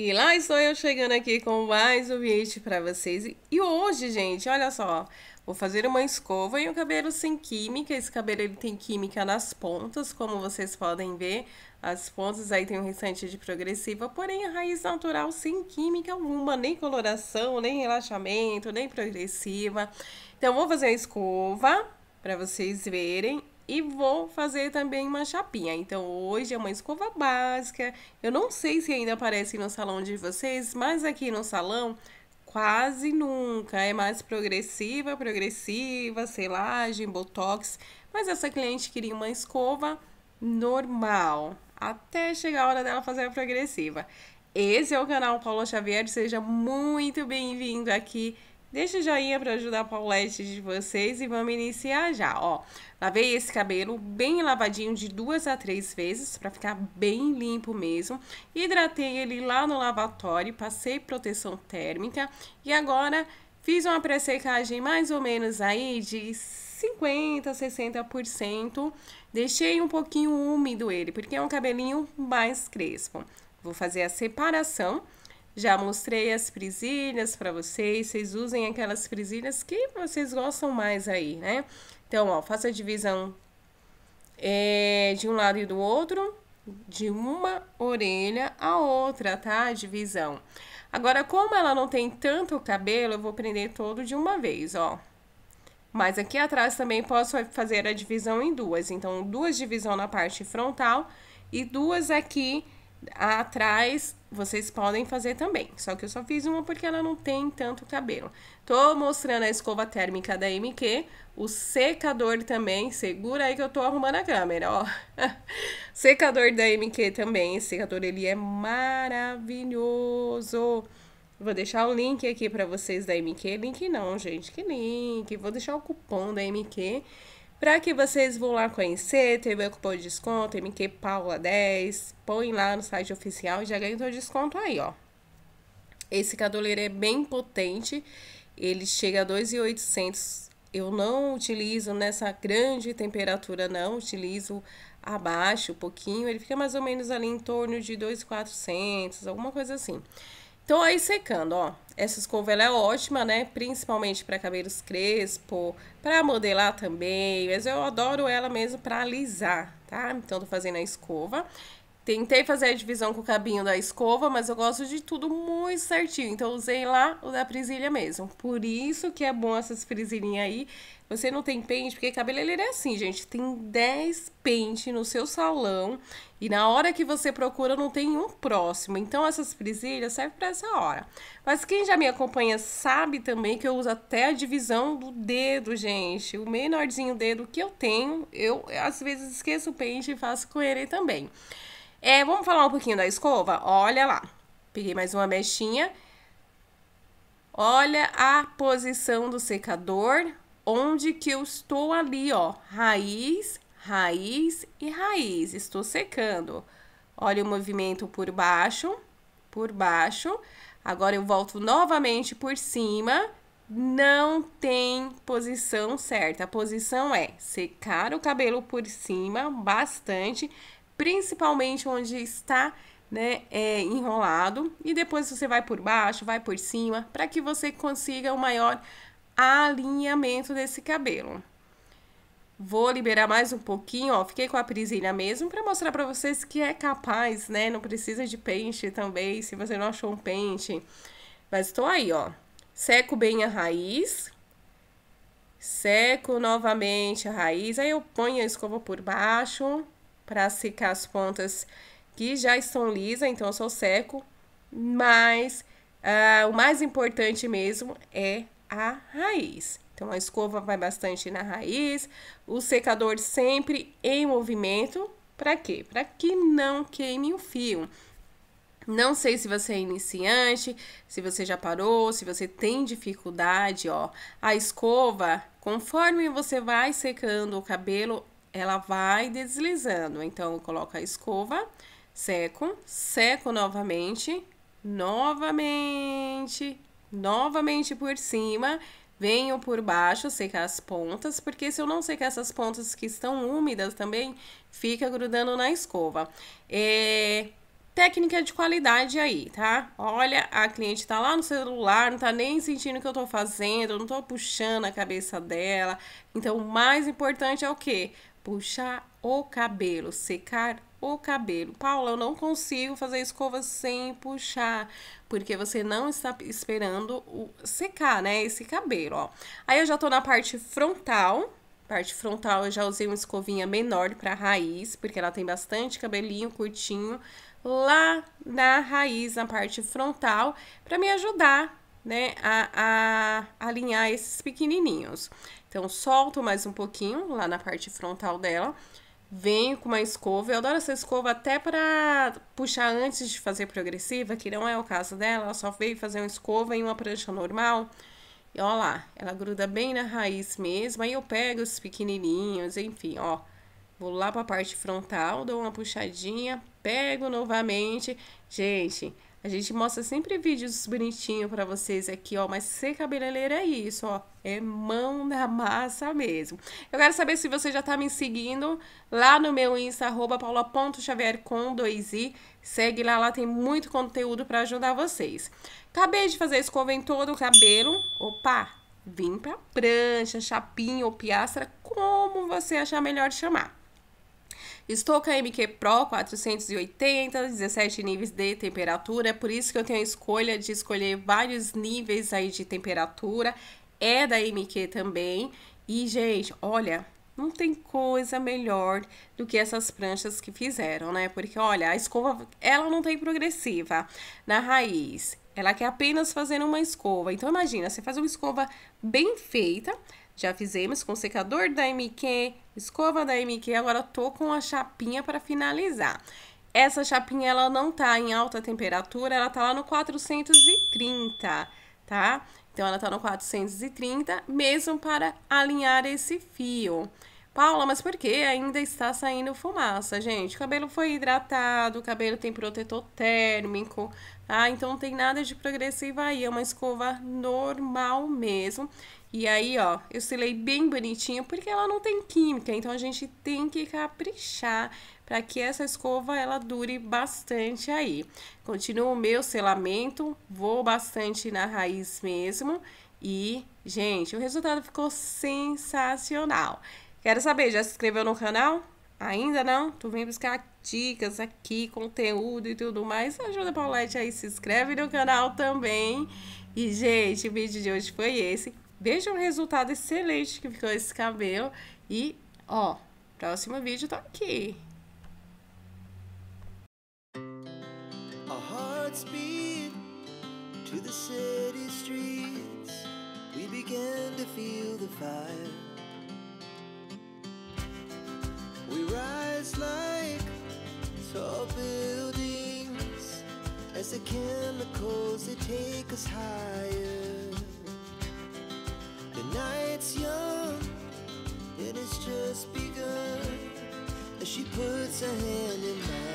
E lá estou eu chegando aqui com mais um vídeo para vocês. E hoje, gente, olha só, vou fazer uma escova e um cabelo sem química. Esse cabelo ele tem química nas pontas, como vocês podem ver. As pontas aí tem um restante de progressiva, porém a raiz natural sem química alguma, nem coloração, nem relaxamento, nem progressiva. Então vou fazer a escova para vocês verem e vou fazer também uma chapinha. Então, hoje é uma escova básica. Eu não sei se ainda aparece no salão de vocês, mas aqui no salão quase nunca. É mais progressiva, progressiva, selagem, botox. Mas essa cliente queria uma escova normal, até chegar a hora dela fazer a progressiva. Esse é o canal Paulo Xavier, seja muito bem-vindo aqui. Deixa o joinha para ajudar a Paulette de vocês e vamos iniciar já, ó. Lavei esse cabelo bem lavadinho de duas a três vezes para ficar bem limpo mesmo. Hidratei ele lá no lavatório, passei proteção térmica e agora fiz uma pressecagem mais ou menos aí de 50, 60%. Deixei um pouquinho úmido ele, porque é um cabelinho mais crespo. Vou fazer a separação já mostrei as presilhas para vocês, vocês usem aquelas presilhas que vocês gostam mais aí, né? Então, ó, faça a divisão é, de um lado e do outro, de uma orelha à outra, tá? A divisão. Agora, como ela não tem tanto cabelo, eu vou prender todo de uma vez, ó. Mas aqui atrás também posso fazer a divisão em duas. Então, duas divisão na parte frontal e duas aqui atrás vocês podem fazer também. Só que eu só fiz uma porque ela não tem tanto cabelo. Tô mostrando a escova térmica da MQ, o secador também, segura aí que eu tô arrumando a câmera, ó. secador da MQ também, esse secador ele é maravilhoso. Vou deixar o link aqui para vocês da MQ, link não, gente, que link. Vou deixar o cupom da MQ para que vocês vão lá conhecer, tem meu cupom de desconto, MQ Paula 10, põe lá no site oficial e já ganha o desconto aí, ó. Esse cadoleiro é bem potente, ele chega a 2,800. Eu não utilizo nessa grande temperatura, não, utilizo abaixo um pouquinho, ele fica mais ou menos ali em torno de 2,400, alguma coisa assim. Então, aí secando, ó. Essa escova ela é ótima, né? Principalmente para cabelos crespo, para modelar também. Mas eu adoro ela mesmo para alisar, tá? Então, tô fazendo a escova. Tentei fazer a divisão com o cabinho da escova, mas eu gosto de tudo muito certinho. Então, usei lá o da presilha mesmo. Por isso que é bom essas presilhinhas aí. Você não tem pente, porque cabeleireiro é assim, gente. Tem 10 pentes no seu salão e na hora que você procura não tem um próximo. Então, essas presilhas servem para essa hora. Mas quem já me acompanha sabe também que eu uso até a divisão do dedo, gente. O menorzinho dedo que eu tenho, eu às vezes esqueço o pente e faço com ele também. É, vamos falar um pouquinho da escova? Olha lá. Peguei mais uma mechinha. Olha a posição do secador, onde que eu estou ali, ó. Raiz, raiz e raiz. Estou secando. Olha o movimento por baixo, por baixo. Agora eu volto novamente por cima. Não tem posição certa. A posição é secar o cabelo por cima bastante principalmente onde está né, é, enrolado. E depois você vai por baixo, vai por cima, para que você consiga o maior alinhamento desse cabelo. Vou liberar mais um pouquinho, ó, fiquei com a presilha mesmo para mostrar para vocês que é capaz, né? Não precisa de pente também, se você não achou um pente. Mas estou aí, ó. Seco bem a raiz. Seco novamente a raiz. Aí eu ponho a escova por baixo para secar as pontas que já estão lisas, então eu só seco. Mas uh, o mais importante mesmo é a raiz. Então a escova vai bastante na raiz, o secador sempre em movimento. Para quê? Para que não queime o fio. Não sei se você é iniciante, se você já parou, se você tem dificuldade, ó. A escova, conforme você vai secando o cabelo, ela vai deslizando. Então, coloca a escova, seco, seco novamente, novamente, novamente por cima, venho por baixo secar as pontas, porque se eu não secar essas pontas que estão úmidas também, fica grudando na escova. É... Técnica de qualidade aí, tá? Olha, a cliente tá lá no celular, não tá nem sentindo o que eu tô fazendo, não tô puxando a cabeça dela. Então, o mais importante é o quê? puxar o cabelo, secar o cabelo. Paula, eu não consigo fazer escova sem puxar, porque você não está esperando o, secar, né, esse cabelo, ó. Aí eu já tô na parte frontal, parte frontal eu já usei uma escovinha menor para raiz, porque ela tem bastante cabelinho curtinho lá na raiz, na parte frontal, para me ajudar né, a, a alinhar esses pequenininhos. Então, solto mais um pouquinho lá na parte frontal dela. Venho com uma escova, eu adoro essa escova até para puxar antes de fazer progressiva, que não é o caso dela, ela só veio fazer uma escova em uma prancha normal. E ó lá, ela gruda bem na raiz mesmo, aí eu pego os pequenininhos, enfim, ó. Vou lá para a parte frontal, dou uma puxadinha, pego novamente. Gente, a gente mostra sempre vídeos bonitinhos para vocês aqui, ó. Mas ser cabeleireiro é isso, ó. É mão na massa mesmo. Eu quero saber se você já tá me seguindo lá no meu Insta, arroba paula.xavier com 2i. Segue lá, lá tem muito conteúdo para ajudar vocês. Acabei de fazer a escova em todo o cabelo. Opa! Vim pra prancha, chapinha ou piastra, como você achar melhor chamar. Estou com a MQ Pro 480, 17 níveis de temperatura, É por isso que eu tenho a escolha de escolher vários níveis aí de temperatura, é da MQ também. E, gente, olha, não tem coisa melhor do que essas pranchas que fizeram, né? Porque, olha, a escova, ela não tem progressiva na raiz. Ela quer apenas fazer uma escova. Então, imagina, você faz uma escova bem feita, já fizemos com secador da MQ, escova da MQ, agora tô com a chapinha para finalizar. Essa chapinha, ela não tá em alta temperatura, ela tá lá no 430, tá? Então, ela tá no 430, mesmo para alinhar esse fio. Paula, mas por que ainda está saindo fumaça, gente? O cabelo foi hidratado, o cabelo tem protetor térmico, tá? Então não tem nada de progressiva aí, é uma escova normal mesmo. E aí, ó, eu selei bem bonitinho, porque ela não tem química, então a gente tem que caprichar para que essa escova ela dure bastante aí. Continuo o meu selamento, vou bastante na raiz mesmo e, gente, o resultado ficou sensacional. Quero saber, já se inscreveu no canal? Ainda não? Tu vem buscar dicas aqui, conteúdo e tudo mais. Ajuda a Paulette aí, se inscreve no canal também. E, gente, o vídeo de hoje foi esse. Veja o resultado excelente que ficou esse cabelo. E, ó, próximo vídeo tá aqui. to the city streets, we began to feel the fire. tall buildings as the chemicals they take us higher. The night's young and it's just begun as she puts her hand in mine.